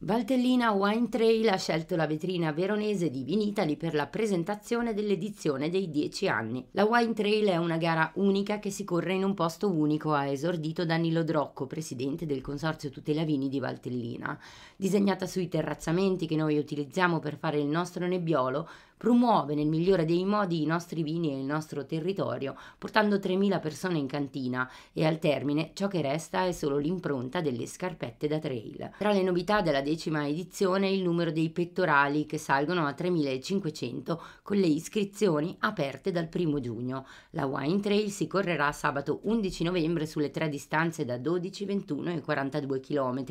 Valtellina Wine Trail ha scelto la vetrina veronese di Vinitali per la presentazione dell'edizione dei 10 anni. La Wine Trail è una gara unica che si corre in un posto unico, ha esordito Danilo Drocco, presidente del Consorzio Tutela Vini di Valtellina. Disegnata sui terrazzamenti che noi utilizziamo per fare il nostro nebbiolo, promuove nel migliore dei modi i nostri vini e il nostro territorio, portando 3.000 persone in cantina e al termine ciò che resta è solo l'impronta delle scarpette da trail. Tra le novità della decima edizione il numero dei pettorali che salgono a 3.500 con le iscrizioni aperte dal 1 giugno. La Wine Trail si correrà sabato 11 novembre sulle tre distanze da 12, 21 e 42 km,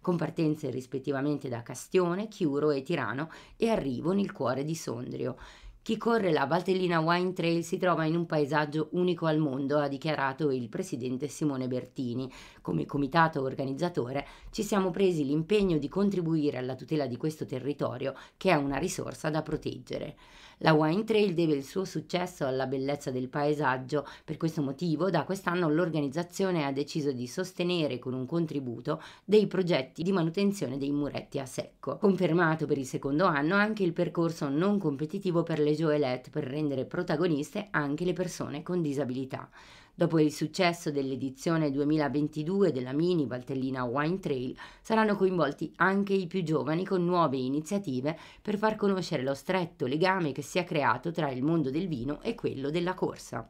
con partenze rispettivamente da Castione, Chiuro e Tirano e arrivo nel cuore di Sonda. mitocondrio Chi corre la Valtellina Wine Trail si trova in un paesaggio unico al mondo, ha dichiarato il presidente Simone Bertini. Come comitato organizzatore ci siamo presi l'impegno di contribuire alla tutela di questo territorio che è una risorsa da proteggere. La Wine Trail deve il suo successo alla bellezza del paesaggio, per questo motivo da quest'anno l'organizzazione ha deciso di sostenere con un contributo dei progetti di manutenzione dei muretti a secco. Confermato per il secondo anno anche il percorso non competitivo per le le Joelette per rendere protagoniste anche le persone con disabilità. Dopo il successo dell'edizione 2022 della mini Valtellina Wine Trail, saranno coinvolti anche i più giovani con nuove iniziative per far conoscere lo stretto legame che si è creato tra il mondo del vino e quello della corsa.